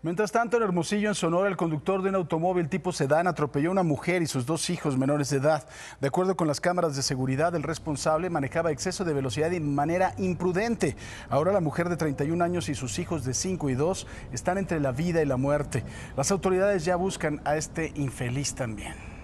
Mientras tanto, en Hermosillo, en Sonora, el conductor de un automóvil tipo sedán atropelló a una mujer y sus dos hijos menores de edad. De acuerdo con las cámaras de seguridad, el responsable manejaba exceso de velocidad de manera imprudente. Ahora la mujer de 31 años y sus hijos de 5 y 2 están entre la vida y la muerte. Las autoridades ya buscan a este infeliz también.